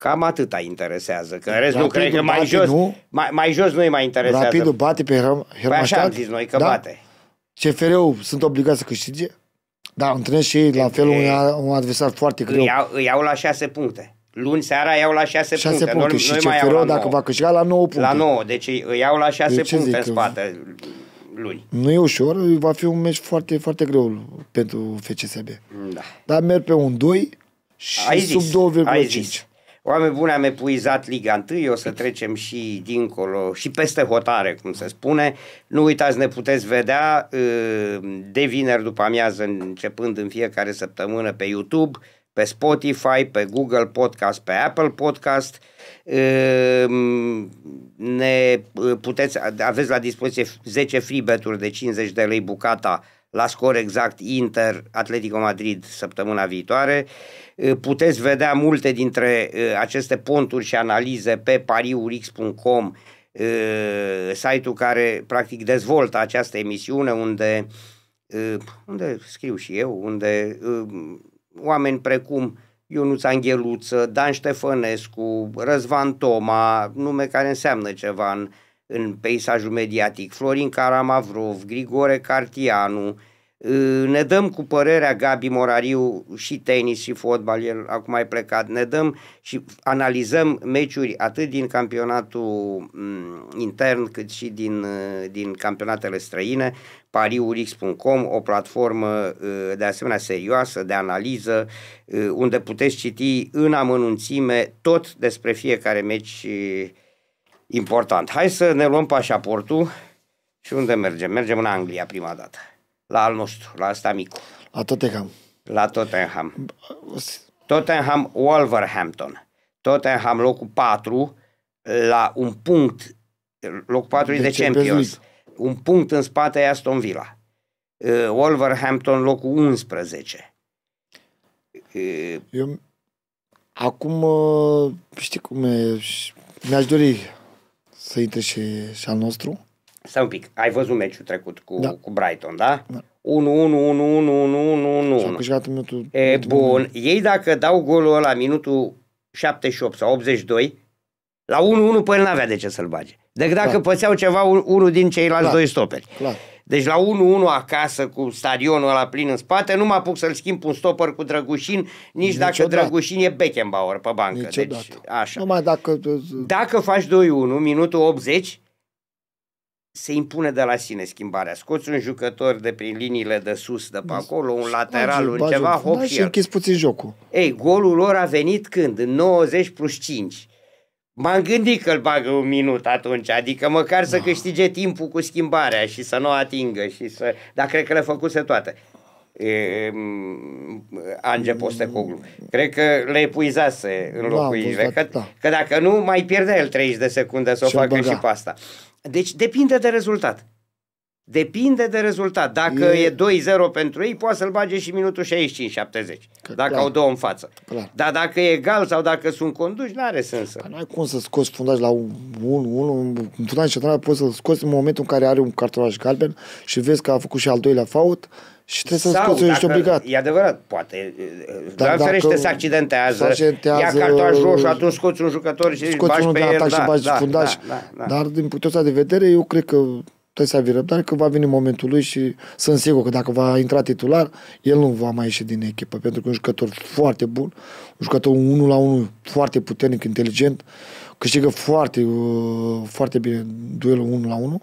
Cam atâta interesează, că în rest nu cred că mai jos, nu? Mai, mai jos nu-i mai interesează. Rapidul bate pe Herm Hermastad? Păi așa am zis noi că da? bate. CFR-ul sunt obligați să câștige? Da, întâlnesc și ei la fel un, un adversar foarte greu. Îi iau, îi iau la șase puncte. Luni seara iau la șase, șase puncte. puncte. Noi, și noi mai iau la dacă 9. va câștiga la nouă puncte. La nouă, deci îi iau la șase deci puncte în spate luni. Nu e ușor, va fi un meci foarte, foarte greu pentru FCSB. Da. Dar merg pe un 2 și ai sub 2,5. Oameni buni, am epuizat Liga 1, o să trecem și dincolo, și peste hotare, cum se spune. Nu uitați, ne puteți vedea uh, de vineri după amiază, începând în fiecare săptămână pe YouTube, pe Spotify, pe Google Podcast, pe Apple Podcast. Uh, ne uh, puteți, aveți la dispoziție 10 freebeturi de 50 de lei bucata la scor exact Inter Atletico Madrid săptămâna viitoare. Puteți vedea multe dintre aceste ponturi și analize pe pariurix.com, site-ul care practic dezvoltă această emisiune unde, unde scriu și eu, unde oameni precum Ionuț Angheluță, Dan Ștefănescu, Răzvan Toma, nume care înseamnă ceva în, în peisajul mediatic, Florin Caramavrov, Grigore Cartianu, Ă, ne dăm cu părerea Gabi Morariu și tenis și fotbal, el acum ai plecat, ne dăm și analizăm meciuri atât din campionatul mm, intern cât și din, ă, din campionatele străine, pariurix.com, o platformă ă, de asemenea serioasă de analiză, unde puteți citi în amănunțime tot despre fiecare meci important. Hai să ne luăm pașaportul și unde mergem? Mergem în Anglia prima dată la al nostru, la asta mic. La Tottenham. La Tottenham. Tottenham Wolverhampton. Tottenham locul 4 la un punct, locul 4 de, de Champions, Champions un punct în spate e Aston Villa. Uh, Wolverhampton locul 11. Uh, Eu, acum uh, știi cum e, mi-aș dori să intre și, și al nostru. Stai un pic, ai văzut meciul trecut cu, da. cu Brighton, da? 1 1 1 1 1 1 1 1 câștigat minutul... E, bun, ei dacă dau golul la minutul 78 sau 82, păi la 1-1 până n-avea de ce să-l bage. Deci dacă da. pățeau ceva unul din ceilalți da. doi stoperi. Da. Deci la 1-1 acasă cu stadionul ăla plin în spate, nu mă apuc să-l schimb un stoper cu Drăgușin, nici Niciodată. dacă Drăgușin e Beckenbauer pe bancă. Niciodată. Deci, așa. Numai dacă... dacă faci 2-1, minutul 80, se impune de la sine schimbarea. Scoți un jucător de prin liniile de sus, de pe acolo, un lateral, un ceva, hop da, și puțin jocul. Ei, golul lor a venit când? În 90 plus 5. M-am gândit că îl bagă un minut atunci, adică măcar să da. câștige timpul cu schimbarea și să nu o atingă și să... Dar cred că le făcuse toate e, Ange Postecoglu. Cred că le epuizase înlocuirile. Da, că, da. că dacă nu, mai pierdea el 30 de secunde să o facă băga. și pe asta. Deci depinde de rezultat. Depinde de rezultat. Dacă e, e 2-0 pentru ei, poate să-l bage și minutul 65-70, dacă clar. au două în față. Clar. Dar dacă e egal sau dacă sunt conduși, nu are sens. Păi nu ai cum să scoți fundaj la un, un, un, un fundaj central, poți să-l scoți în momentul în care are un cartonaș galben și vezi că a făcut și al doilea fault și trebuie să scoți, ești obligat. E adevărat, poate. Dar dacă ferește, se accidentează, accidentează, ia cartonaș roșu, atunci scoți un jucător și scoți bași un pe atac el. Da, și bași da, fundaj. Da, da, da. Dar din punctul ăsta de vedere, eu cred că puteți să aveți răbdare că va veni momentul lui și sunt sigur că dacă va intra titular, el nu va mai ieși din echipă, pentru că un jucător foarte bun, un jucător unul la 1 foarte puternic, inteligent, câștigă foarte, uh, foarte bine duelul unul la 1.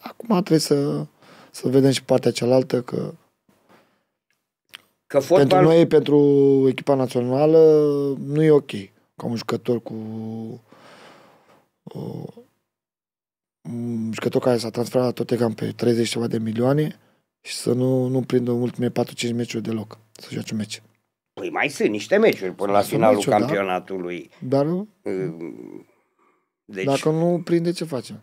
Acum trebuie să, să vedem și partea cealaltă că Că fotbal... Pentru noi, pentru echipa națională, nu e ok ca un jucător cu uh, Mm, jucător care s-a transferat la Tottenham pe 30 ceva de milioane și să nu, nu prindă ultimele 4-5 meciuri deloc, să joace un meci. Păi mai sunt niște meciuri până la finalul meciuri, da. campionatului. Da? Dar deci... dacă nu prinde, ce facem?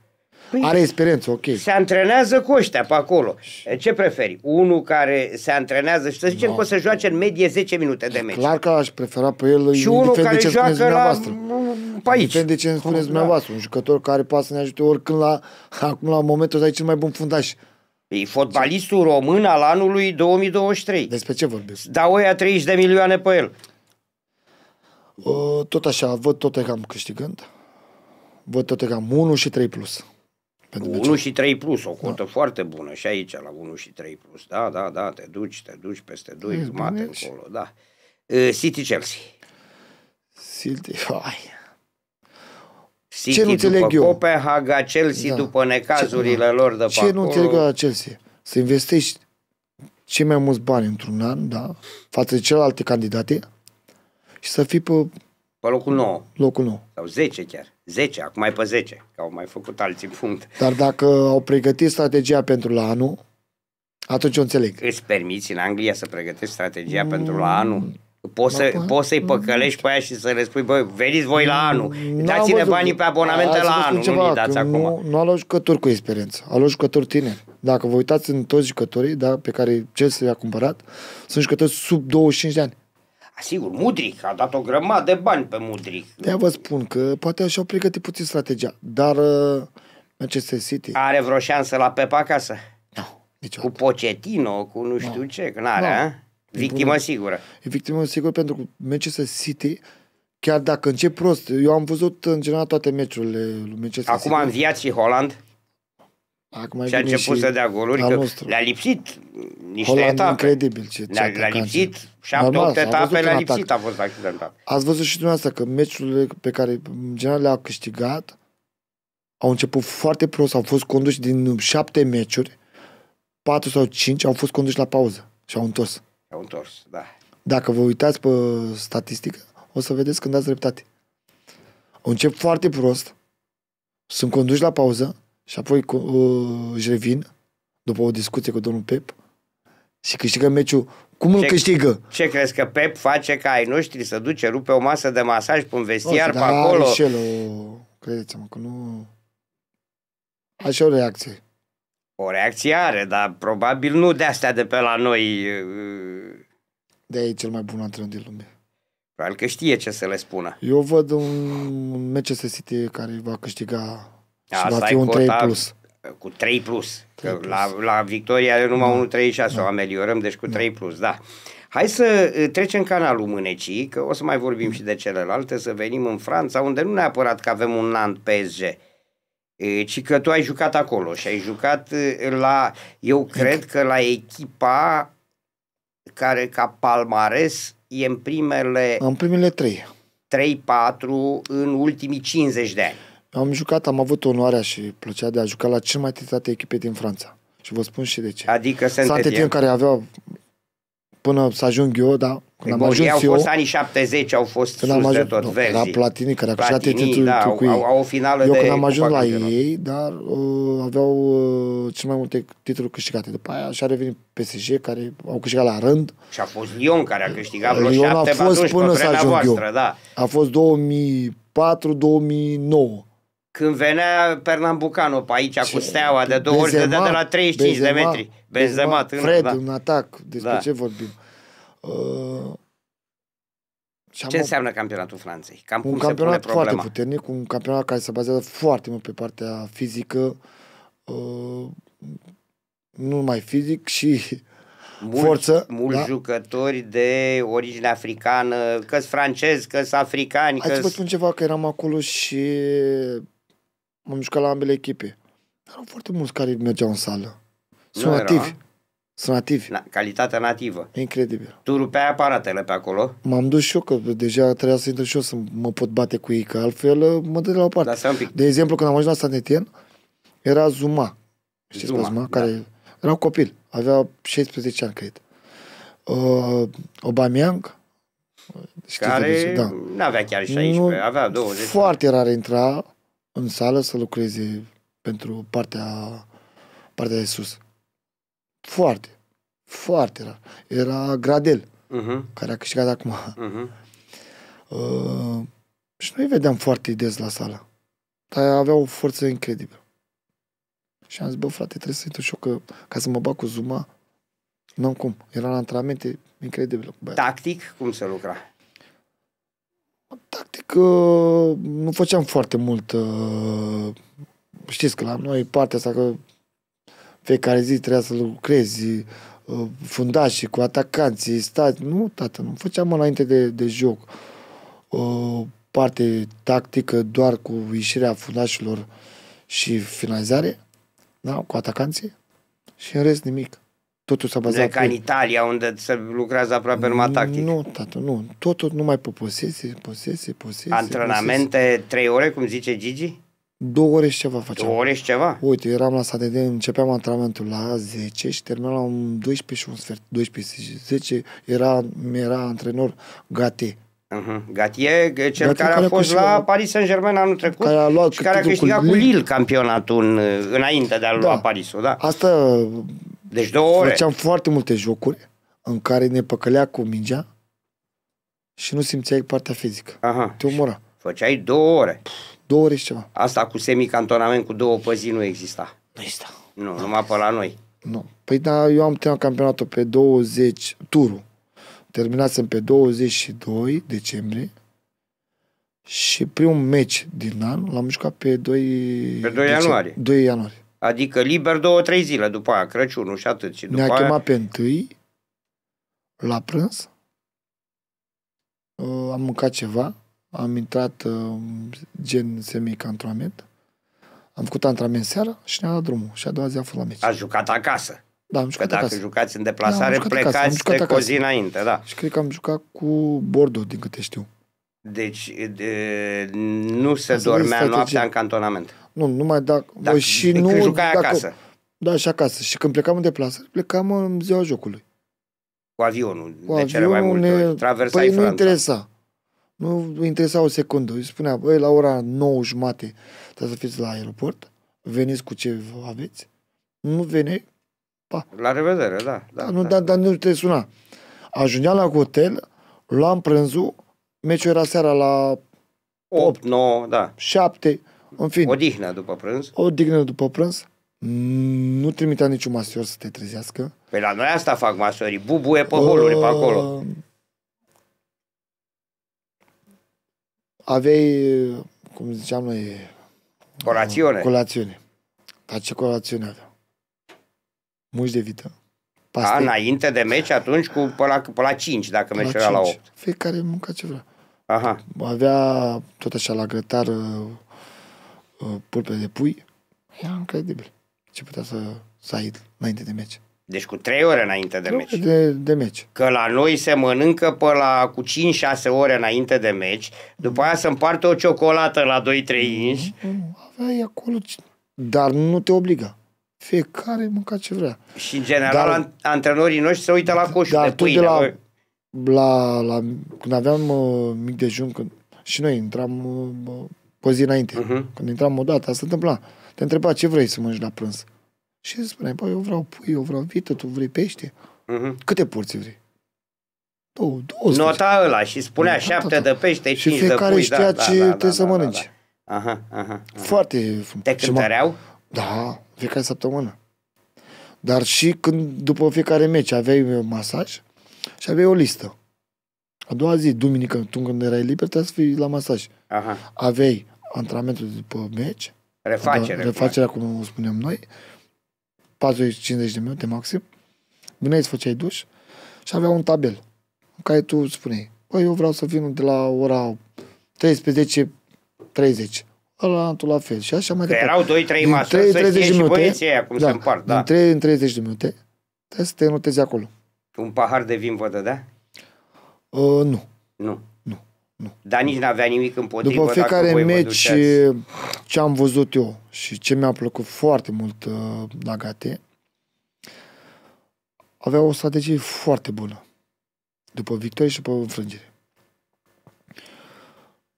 Păi Are experiență, ok. Se antrenează cu ăștia pe acolo. Ce preferi? Unul care se antrenează și să zicem da. că o să joace în medie 10 minute de meci. Clar că aș prefera pe el și unul care ce joacă la... pe aici. Depende ce îmi spuneți dumneavoastră. Un jucător care poate să ne ajute oricând la... Acum la momentul ăsta e cel mai bun fundaș. E fotbalistul român al anului 2023. Despre ce vorbesc? Da, oia 30 de milioane pe el. Uh, tot așa, văd tot cam câștigând. Văd tot cam 1 și 3 plus. Pentru 1 și 3 plus, o da. cotă da. foarte bună și aici la 1 și 3 plus. Da, da, da, te duci, te duci peste 2 Ești jumate încolo, da. Uh, City Chelsea. City, vai. City ce nu înțeleg după eu? Copenhaga, Chelsea da. după necazurile ce, da. lor de Ce acolo. nu înțeleg la Chelsea? Să investești cei mai mulți bani într-un an, da, față de celelalte candidate și să fii pe... Pe locul 9. Locul 9. Sau 10 chiar. 10, acum e pe 10, că au mai făcut alții punct. Dar dacă au pregătit strategia pentru la anul, atunci o înțeleg. Îți permiți în Anglia să pregătești strategia mm. pentru la anul? Poți, să, pa, poți să-i păcălești pe aia și să le spui, băi, veniți voi la anul, dați-ne banii pe abonamente la anul, ceva, nu dați acum. Nu, nu a jucători cu experiență, a jucători tineri. Dacă vă uitați în toți jucătorii da, pe care Chelsea i-a cumpărat, sunt jucători sub 25 de ani. Ah, sigur, Mudric a dat o grămadă de bani pe Mudric. de vă spun că poate așa au pregătit puțin strategia, dar uh, Manchester City... Are vreo șansă la Pep acasă? Nu, niciodată. Cu Pochettino, cu nu știu no. ce, că n-are, no. Victimă e sigură. E victimă sigură pentru că Manchester City chiar dacă încep prost, eu am văzut în general toate meciurile lui Manchester Acum City. Acum în viață și Holland. Acum și a început și să dea goluri, că le-a lipsit niște Holland etape. incredibil ce le-a, le-a lipsit a opt etape, le-a lipsit, atac. a fost accidentat. Ați văzut și dumneavoastră că meciurile pe care în general le-a câștigat au început foarte prost, au fost conduși din șapte meciuri, patru sau cinci au fost conduși la pauză și au întors. Au întors, da. Dacă vă uitați pe statistică, o să vedeți când ați dreptate. Au început foarte prost, sunt conduși la pauză, și apoi cu, uh, își revin după o discuție cu domnul Pep și câștigă meciul. Cum ce, îl câștigă? Ce crezi că Pep face ca ai noștri să duce, rupe o masă de masaj pe un vestiar pe acolo? da, acolo? Șel, credeți-mă că nu... Așa o reacție. O reacție are, dar probabil nu de astea de pe la noi. Uh, de aici cel mai bun antrenor din lume. Probabil că știe ce să le spună. Eu văd un Manchester City care va câștiga Asta și va fi un 3 plus. Cu 3 plus. 3 plus. Că La, la Victoria e numai da. 1 1,36, da. o ameliorăm, deci cu da. 3 plus, da. Hai să eh, trecem canalul mânecii, că o să mai vorbim și de celelalte, să venim în Franța, unde nu neapărat că avem un Nant PSG, eh, ci că tu ai jucat acolo și ai jucat eh, la, eu cred că la echipa care ca palmares e în primele... În primele trei. 3-4 în ultimii 50 de ani. Am jucat, am avut onoarea și plăcea de a juca la cel mai titrate echipe din Franța. Și vă spun și de ce. Adică Saint-Étienne. care avea până să ajung eu, da, când am ajuns au eu, anii 70, au fost sus am ajuns, de tot, nu, verzi. La Platini, care a câștigat titlul da, cu ei. Au, au o finală eu de am ajuns la ei, dar uh, aveau uh, cel mai multe titluri câștigate. După aia și-a revenit PSG, care au câștigat la rând. Și a fost Lyon, care a câștigat vreo Lyon șapte a fost până să ajung voastră, eu. Da. A fost 2004-2009 când venea Pernambucano pe aici ce? cu steaua de două ori, de la 35 Bezema, de metri. Benzema, Benzema Fred da. un atac, despre da. ce vorbim. Uh, ce înseamnă campionatul Franței? Cam un cum campionat se pune foarte puternic, un campionat care se bazează foarte mult pe partea fizică, uh, nu numai fizic, și mulți, forță. Mulți da? jucători de origine africană, că-s francezi, că-s africani. Hai că-s... să vă spun ceva, că eram acolo și M-am jucat la ambele echipe. Erau foarte mulți care mergeau în sală. Sunt nativi. Sunt nativi. Na, calitatea nativă. Incredibil. Tu rupeai aparatele pe acolo? M-am dus și eu, că deja trebuia să intru și eu să mă pot bate cu ei, că altfel uh, mă dă de la o parte. Da, de exemplu, când am ajuns la Sanetien, era Zuma. Știți Zuma, Zuma? Da. Care era un copil. Avea 16 ani, cred. Uh, Obamiang, care nu da. avea chiar 16, nu, avea 20. Foarte rar intra în sală să lucreze pentru partea, partea de sus. Foarte, foarte rar. Era Gradel, uh-huh. care a câștigat acum. Uh-huh. Uh, și noi vedeam foarte des la sală. Dar avea o forță incredibilă. Și am zis, bă, frate, trebuie să intru și eu, că ca să mă bag cu Zuma, nu am cum. Era la antrenamente incredibil. Tactic, cum se lucra? Tactic, nu făceam foarte mult. Uh, știți că la noi partea asta că fiecare zi trebuia să lucrezi, uh, fundașii cu atacanții, stați. Nu, tată, nu făceam înainte de, de joc. O uh, parte tactică doar cu ieșirea fundașilor și finalizare, da, cu atacanții și în rest nimic. Totul s-a bazat... ca în Italia, unde se lucrează aproape numai tactic. Nu, tată, nu. Totul numai pe posesie, posesie, posesie. Antrenamente posesie. trei ore, cum zice Gigi? Două ore și ceva făceam. Două ore și ceva? Uite, eram la SADD, începeam antrenamentul la 10 și terminam la 12 și un sfert, 12 și 10. Era, era antrenor Gate. Uh-huh. cel Gatie care, care a fost la Paris Saint-Germain anul trecut care a luat și care a câștigat cu Lille, Lille campionatul în, înainte de a da. lua Parisul. Da. Asta deci două ore. Făceam foarte multe jocuri în care ne păcălea cu mingea și nu simțeai partea fizică. Aha. Te umora. Făceai două ore. Pff, două ore și ceva. Asta cu semicantonament cu două pe zi nu exista. Nu exista. Nu, nu numai pe la noi. Nu. Păi da, eu am terminat campionatul pe 20, turul. Terminasem pe 22 decembrie și primul meci din an l-am jucat pe 2... Pe 2 ianuarie. 2 ianuarie. Adică liber două, trei zile după aia, Crăciunul și atât. Și după Ne-a aia... chemat pe întâi la prânz, uh, ă, am mâncat ceva, am intrat uh, gen semic antrenament, am făcut antrenament seara și ne-a dat drumul. Și a doua zi a fost la meci. A jucat acasă. Da, am jucat că dacă acasă. jucați în da, deplasare, da, plecați acasă, de acasă. cu zi înainte, da. Și cred că am jucat cu Bordeaux, din câte știu. Deci de, nu se Asta dormea noaptea în cantonament. Nu, numai dacă... da. bă, și nu, când jucai dacă, acasă. Da, și acasă. Și când plecam în deplasare, plecam în ziua jocului. Cu avionul, cu de cele mai multe ne... ori. Traversai păi Franța. nu interesa. Nu interesa o secundă. Îi spunea, băi, la ora 9 jumate trebuie să fiți la aeroport, veniți cu ce aveți. Nu vene, pa. La revedere, da. da, da, nu, da, da. Dar nu te suna. Ajungeam la hotel, luam prânzul, Meciul era seara la 8, 9, da. 7, în fine. Odihnă după prânz. Odihnă după prânz. Mm, nu trimitea niciun masior să te trezească. Pe păi la noi asta fac masorii, bubuie pe holuri uh, pe acolo. Uh, aveai, cum ziceam noi... Colațiune. Colațiune. Dar ce colațiune avea? Muși de vită. Da, Pastel. A, înainte de meci, atunci, cu, pe, la, pe la 5, dacă meciul era la 8. Fiecare mânca ce vrea. Aha. Avea tot așa la grătar uh, uh, pulpe de pui. Era incredibil. Ce putea să, să ai înainte de meci. Deci cu trei ore înainte de meci. De, de meci. Că la noi se mănâncă pe la cu 5-6 ore înainte de meci, după aia se împarte o ciocolată la 2-3 mm-hmm. inși. Aveai acolo, dar nu te obliga. Fiecare mânca ce vrea. Și în general dar, antrenorii noștri se uită la coșul dar de pâine. De la, la, la, când aveam uh, mic dejun, când, și noi intram uh, pe zi înainte, uh-huh. când intram o dată, asta întâmpla. Te întreba ce vrei să mănânci la prânz. Și îți spuneai, păi eu vreau pui, eu vreau vită, tu vrei pește? Uh-huh. Câte porți vrei? Două, două Nota ăla și spunea da, da șapte da, da. de pește, și cinci de pui. Și fiecare știa da, da ce da, da, trebuie da, să da, mănânci. Da, da. Aha, aha, aha. Foarte frumos. Te cântăreau? Da, fiecare săptămână. Dar și când după fiecare meci aveai uh, masaj, uh-huh și aveai o listă. A doua zi, duminică, tu când erai liber, trebuia să fii la masaj. Aha. Aveai antrenamentul după meci, refacere, da, refacerea, cum o spunem noi, 40-50 de minute maxim, veneai să făceai duș și avea un tabel în care tu spuneai, băi, eu vreau să vin de la ora 30. ăla tu la fel. Și așa mai departe. Erau 2-3 masuri. 3, 30 de minute, și băieții aia, cum da, se împart. Da. Din 3 în 30 de minute, trebuie să te notezi acolo. Un pahar de vin vă dădea? Uh, nu. Nu. Nu. nu. Dar nici n-avea nimic împotrivă După fiecare meci, ce am văzut eu și ce mi-a plăcut foarte mult uh, la Gate, avea o strategie foarte bună. După victorie și după înfrângere.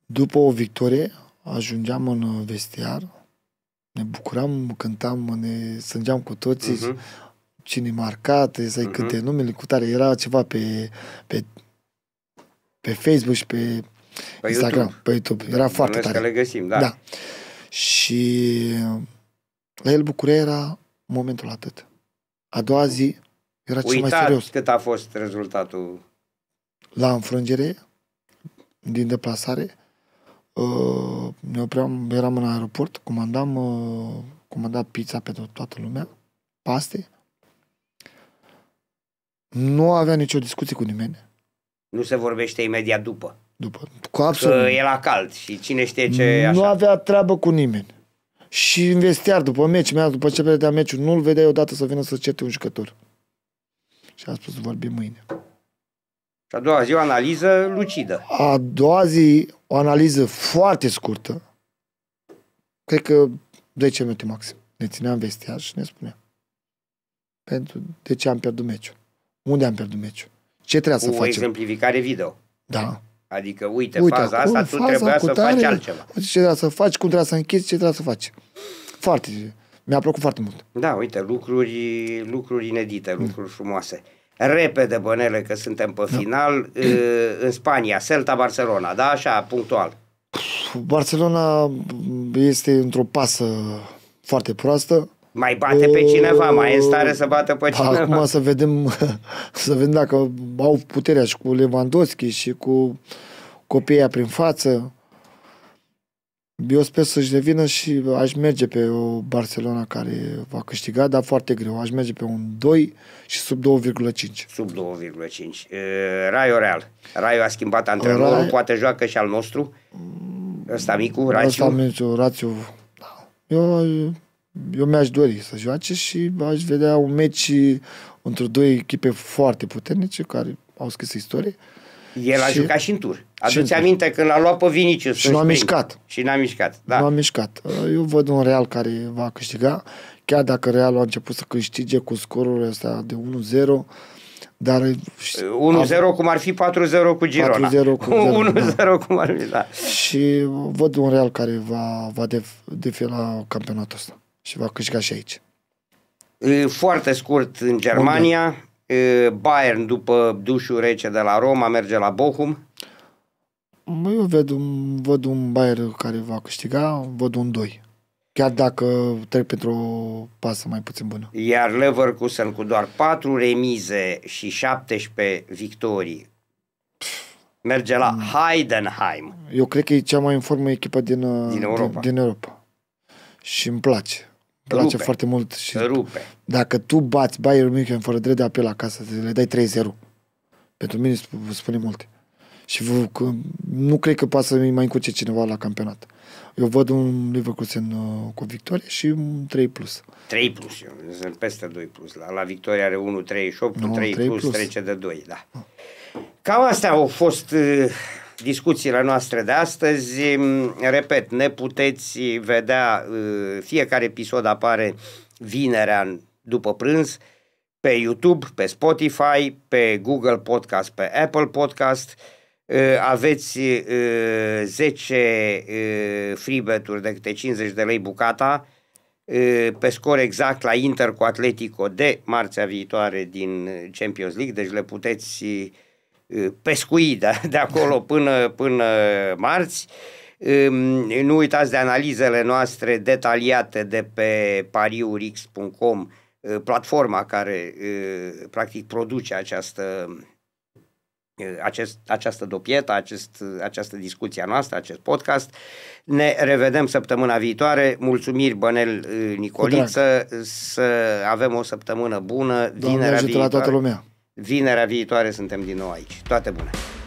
După o victorie, ajungeam în vestiar, ne bucuram, cântam, ne sângeam cu toții, uh-huh cine marcat, să-i uh-huh. câte mhm. numele cu tare. Era ceva pe, pe, pe Facebook și pe, pe Instagram, YouTube. pe YouTube. Era de foarte tare. că le găsim, da. da. Și la el bucuria era momentul atât. A doua zi era cel mai serios. cât a fost rezultatul. La înfrângere, din deplasare, ă, ne opream, eram în aeroport, comandam, ă, comandam pizza pentru toată lumea, paste, nu avea nicio discuție cu nimeni. Nu se vorbește imediat după. După. Cu absolut. Că e la cald și cine știe ce Nu așa. avea treabă cu nimeni. Și în vestiar, după meci, după ce vedea meciul, nu-l vedeai odată să vină să certe un jucător. Și a spus, vorbim mâine. Și a doua zi o analiză lucidă. A doua zi o analiză foarte scurtă. Cred că 10 minute maxim. Ne țineam vestiar și ne spunea pentru de ce am pierdut meciul. Unde am pierdut meciul? Ce trebuia să facem? O exemplificare video. Da. Adică, uite, uite faza acum, asta, faza tu trebuia să tare, faci altceva. Uite ce trebuia să faci, cum trebuia să închizi, ce trebuia să faci. Foarte, mi-a plăcut foarte mult. Da, uite, lucruri, lucruri inedite, mm. lucruri da. frumoase. Repede, Bănele, că suntem pe da. final, da. în Spania, Celta Barcelona, da, așa, punctual. Barcelona este într-o pasă foarte proastă mai bate pe cineva, mai e în stare să bată pe cineva. Acum să vedem, să vedem dacă au puterea și cu Lewandowski și cu copiii prin față. Eu sper să-și revină și aș merge pe o Barcelona care va câștiga, dar foarte greu. Aș merge pe un 2 și sub 2,5. Sub 2,5. Raio Real. Raio a schimbat antrenorul, Rai... poate joacă și al nostru. Ăsta micu, Rațiu. Ăsta micu, Rațiu. Da. Eu eu mi-aș dori să joace și aș vedea un meci între două echipe foarte puternice care au scris istorie. El a și... jucat și în tur. Aduți aminte când l-a luat pe Vinicius. Și nu a mișcat. Și n-a mișcat, da. Nu a mișcat. Eu văd un Real care va câștiga, chiar dacă Real a început să câștige cu scorul ăsta de 1-0, dar 1-0 cum ar fi 4-0 cu Girona. 4-0 cu 1-0 da. cum ar fi, da. Și văd un Real care va, va def, defila campionatul ăsta și va câștiga și aici. Foarte scurt, în Germania, Unde? Bayern după dușul rece de la Roma merge la Bochum. Eu ved un, văd un Bayern care va câștiga, văd un 2. Chiar dacă trec pentru o pasă mai puțin bună. Iar Leverkusen cu doar 4 remize și 17 victorii merge la mm. Heidenheim. Eu cred că e cea mai în formă echipă din, din uh, Europa. Din, din Europa. Și îmi place. Rupe. place foarte mult și rupe. dacă tu bați Bayern München fără drept de apel acasă, te le dai 3-0. Pentru mine sp- spune multe. Și vă, că, nu cred că poate să mai încurce cineva la campionat. Eu văd un Leverkusen uh, cu victorie și un 3 plus. 3 plus, eu sunt peste 2 plus. La, la victorie are 1, 3 și 8, 3, 3 plus, plus, trece de 2, da. Cam astea au fost uh, discuțiile noastre de astăzi. Mm, repet, ne puteți vedea, mm, fiecare episod apare vinerea după prânz pe YouTube, pe Spotify, pe Google Podcast, pe Apple Podcast. Mm, aveți 10 freebet-uri de câte 50 de lei bucata pe scor exact la Inter cu Atletico de marțea viitoare din Champions League, deci le puteți Uh, pescui de, de acolo până, până marți. Um, nu uitați de analizele noastre detaliate de pe pariurix.com, uh, platforma care uh, practic produce această, acest, această dopietă, acest, această discuție noastră, acest podcast. Ne revedem săptămâna viitoare. Mulțumiri, Bănel Nicoliță, să avem o săptămână bună. Doamne ajută la toată lumea! Vinerea viitoare suntem din nou aici. Toate bune!